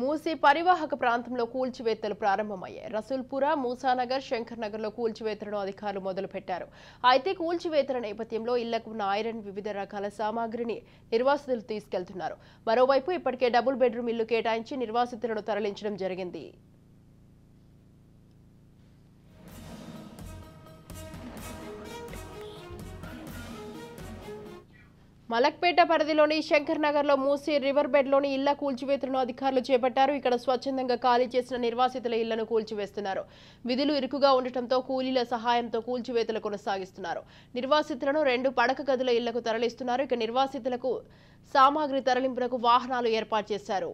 మూసీ పరివాహక ప్రాంతంలో కూల్చివేత్తలు ప్రారంభమయ్యాయి రసూల్పుర మూసానగర్ శంకర్ నగర్లో కూల్చివేతలను అధికారులు మొదలుపెట్టారు అయితే కూల్చివేతల నేపథ్యంలో ఇళ్లకు ఉన్న ఐరన్ వివిధ రకాల సామాగ్రిని నిర్వాసితులు తీసుకెళ్తున్నారు మరోవైపు ఇప్పటికే డబుల్ బెడ్రూమ్ ఇల్లు కేటాయించి నిర్వాసితులను తరలించడం జరిగింది మలక్పేట పరిధిలోని శంకర్ నగర్లో మూసి రివర్ బెడ్ లోని ఇళ్ల కూల్చివేతలను అధికారులు చేపట్టారు ఇక్కడ స్వచ్ఛందంగా ఖాళీ చేసిన నిర్వాసితుల ఇళ్లను కూల్చివేస్తున్నారు విధులు ఇరుకుగా ఉండటంతో కూలీల సహాయంతో కూల్చివేతలు కొనసాగిస్తున్నారు నిర్వాసితులను రెండు పడక గదుల ఇళ్లకు తరలిస్తున్నారు ఇక నిర్వాసితులకు సామాగ్రి తరలింపునకు వాహనాలు ఏర్పాటు చేశారు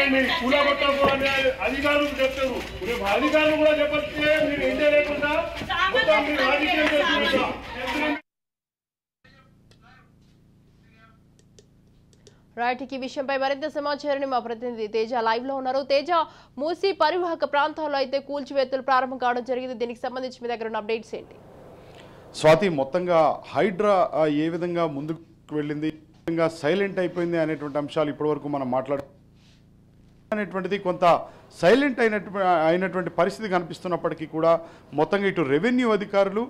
చేయండి కూలగొట్టకు అని అధికారులు చెప్తారు రేపు అధికారులు కూడా చెప్పొస్తే మీరు ఇంటే లేకుండా మీరు విషయంపై మరింత సమాచారాన్ని మా ప్రతినిధి తేజ లైవ్ లో ఉన్నారు తేజ మూసి పరివాహక ప్రాంతాల్లో అయితే కూల్చివేతలు ప్రారంభం కావడం జరిగింది దీనికి సంబంధించి మీ దగ్గర ఉన్న అప్డేట్స్ ఏంటి స్వాతి మొత్తంగా హైడ్రా ఏ విధంగా ముందుకు వెళ్ళింది సైలెంట్ అయిపోయింది అనేటువంటి అంశాలు ఇప్పటివరకు మనం మాట్లాడు అనేటువంటిది కొంత సైలెంట్ అయినటువంటి అయినటువంటి పరిస్థితి కనిపిస్తున్నప్పటికీ కూడా మొత్తంగా ఇటు రెవెన్యూ అధికారులు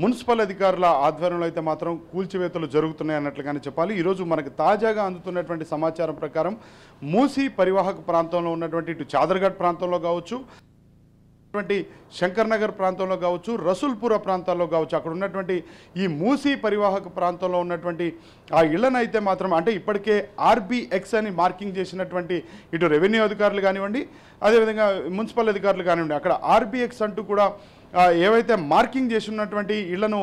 మున్సిపల్ అధికారుల ఆధ్వర్యంలో అయితే మాత్రం కూల్చివేతలు జరుగుతున్నాయి అన్నట్లుగానే చెప్పాలి ఈరోజు మనకు తాజాగా అందుతున్నటువంటి సమాచారం ప్రకారం మూసీ పరివాహక ప్రాంతంలో ఉన్నటువంటి ఇటు చాదర్ఘట్ ప్రాంతంలో కావచ్చు ఉన్నటువంటి శంకర్ నగర్ ప్రాంతంలో కావచ్చు రసూల్పుర ప్రాంతాల్లో కావచ్చు అక్కడ ఉన్నటువంటి ఈ మూసీ పరివాహక ప్రాంతంలో ఉన్నటువంటి ఆ ఇళ్లనైతే మాత్రం అంటే ఇప్పటికే ఆర్బీఎక్స్ అని మార్కింగ్ చేసినటువంటి ఇటు రెవెన్యూ అధికారులు కానివ్వండి అదేవిధంగా మున్సిపల్ అధికారులు కానివ్వండి అక్కడ ఆర్బీఎక్స్ అంటూ కూడా ఏవైతే మార్కింగ్ చేసి ఉన్నటువంటి ఇళ్లను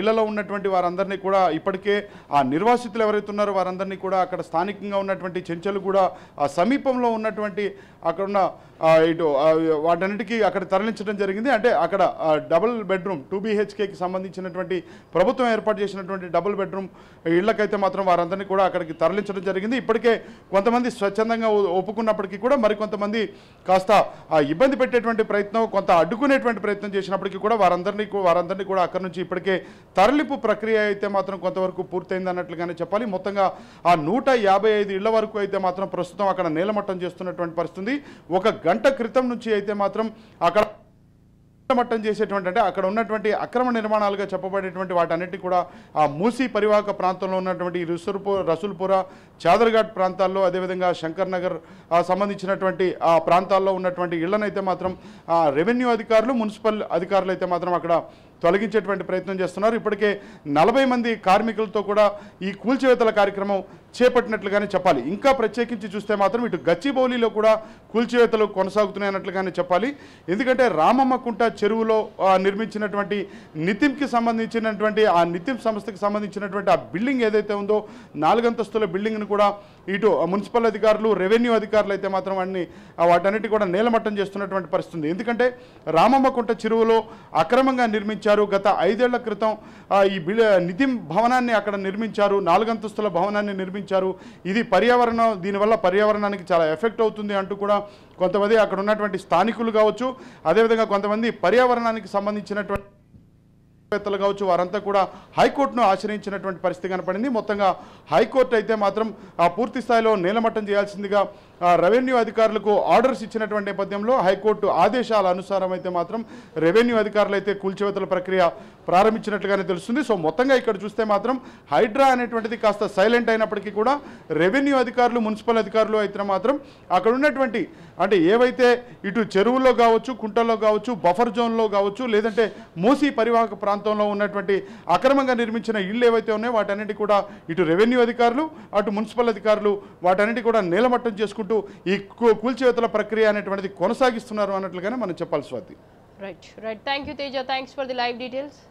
ఇళ్లలో ఉన్నటువంటి వారందరినీ కూడా ఇప్పటికే ఆ నిర్వాసితులు ఎవరైతే ఉన్నారో వారందరినీ కూడా అక్కడ స్థానికంగా ఉన్నటువంటి చెంచలు కూడా ఆ సమీపంలో ఉన్నటువంటి అక్కడ ఉన్న ఇటు వాటన్నిటికీ అక్కడ తరలించడం జరిగింది అంటే అక్కడ డబుల్ బెడ్రూమ్ టూ బీహెచ్కేకి సంబంధించినటువంటి ప్రభుత్వం ఏర్పాటు చేసినటువంటి డబుల్ బెడ్రూమ్ ఇళ్లకైతే మాత్రం వారందరినీ కూడా అక్కడికి తరలించడం జరిగింది ఇప్పటికే కొంతమంది స్వచ్ఛందంగా ఒప్పుకున్నప్పటికీ కూడా మరికొంతమంది కాస్త ఇబ్బంది పెట్టేటువంటి ప్రయత్నం కొంత అడ్డుకునేటువంటి ప్రయత్నం చేసినప్పటికీ కూడా వారందరినీ వారందరినీ కూడా అక్కడి నుంచి ఇప్పటికే తరలింపు ప్రక్రియ అయితే మాత్రం కొంతవరకు పూర్తయింది అన్నట్లుగానే చెప్పాలి మొత్తంగా ఆ నూట యాభై ఐదు ఇళ్ల వరకు అయితే మాత్రం ప్రస్తుతం అక్కడ నీలమట్టం చేస్తున్నటువంటి పరిస్థితి ఒక గంట క్రితం నుంచి అయితే మాత్రం అక్కడ మట్టం చేసేటువంటి అంటే అక్కడ ఉన్నటువంటి అక్రమ నిర్మాణాలుగా చెప్పబడేటువంటి వాటన్నిటి కూడా ఆ మూసీ పరివాహక ప్రాంతంలో ఉన్నటువంటి రుసుల్పూర్ రసుల్పుర చాదర్ఘాట్ ప్రాంతాల్లో అదేవిధంగా శంకర్ నగర్ సంబంధించినటువంటి ఆ ప్రాంతాల్లో ఉన్నటువంటి ఇళ్లనైతే మాత్రం రెవెన్యూ అధికారులు మున్సిపల్ అధికారులు అయితే మాత్రం అక్కడ తొలగించేటువంటి ప్రయత్నం చేస్తున్నారు ఇప్పటికే నలభై మంది కార్మికులతో కూడా ఈ కూల్చివేతల కార్యక్రమం చేపట్టినట్లుగానే చెప్పాలి ఇంకా ప్రత్యేకించి చూస్తే మాత్రం ఇటు గచ్చిబౌలిలో కూడా కూల్చివేతలు కొనసాగుతున్నాయన్నట్లుగానే చెప్పాలి ఎందుకంటే రామమ్మకుంట చెరువులో నిర్మించినటువంటి నితిమ్కి సంబంధించినటువంటి ఆ నితిమ్ సంస్థకి సంబంధించినటువంటి ఆ బిల్డింగ్ ఏదైతే ఉందో నాలుగంతస్తుల బిల్డింగ్ను కూడా ఇటు మున్సిపల్ అధికారులు రెవెన్యూ అధికారులు అయితే మాత్రం వాటిని వాటన్నిటి కూడా నేలమట్టం చేస్తున్నటువంటి పరిస్థితి ఎందుకంటే రామమ్మకుంట చెరువులో అక్రమంగా నిర్మించారు గత ఐదేళ్ల క్రితం ఈ నితిమ్ భవనాన్ని అక్కడ నిర్మించారు నాలుగంతస్తుల భవనాన్ని నిర్మించారు ప్రారంభించారు ఇది పర్యావరణం దీనివల్ల పర్యావరణానికి చాలా ఎఫెక్ట్ అవుతుంది అంటూ కూడా కొంతమంది అక్కడ ఉన్నటువంటి స్థానికులు కావచ్చు అదేవిధంగా కొంతమంది పర్యావరణానికి సంబంధించినటువంటి పెత్తలు కావచ్చు వారంతా కూడా హైకోర్టును ఆశ్రయించినటువంటి పరిస్థితి కనపడింది మొత్తంగా హైకోర్టు అయితే మాత్రం పూర్తి స్థాయిలో నీలమట్టం చేయాల్సిందిగా రెవెన్యూ అధికారులకు ఆర్డర్స్ ఇచ్చినటువంటి నేపథ్యంలో హైకోర్టు ఆదేశాల అనుసారం అయితే మాత్రం రెవెన్యూ అధికారులు అయితే కూల్చివేతల ప్రక్రియ ప్రారంభించినట్లుగానే తెలుస్తుంది సో మొత్తంగా ఇక్కడ చూస్తే మాత్రం హైడ్రా అనేటువంటిది కాస్త సైలెంట్ అయినప్పటికీ కూడా రెవెన్యూ అధికారులు మున్సిపల్ అధికారులు అయితే మాత్రం అక్కడ ఉన్నటువంటి అంటే ఏవైతే ఇటు చెరువుల్లో కావచ్చు కుంటల్లో కావచ్చు బఫర్ జోన్లో కావచ్చు లేదంటే మూసీ పరివాహక ప్రాంతం ప్రాంతంలో ఉన్నటువంటి అక్రమంగా నిర్మించిన ఇళ్ళు ఏవైతే ఉన్నాయో వాటన్నిటి కూడా ఇటు రెవెన్యూ అధికారులు అటు మున్సిపల్ అధికారులు వాటన్నిటి కూడా నీలమట్టం చేసుకుంటూ ఈ కూల్చివేతల ప్రక్రియ అనేటువంటిది కొనసాగిస్తున్నారు అన్నట్లుగానే మనం చెప్పాల్సి Swathi right right thank you Teja thanks for the live details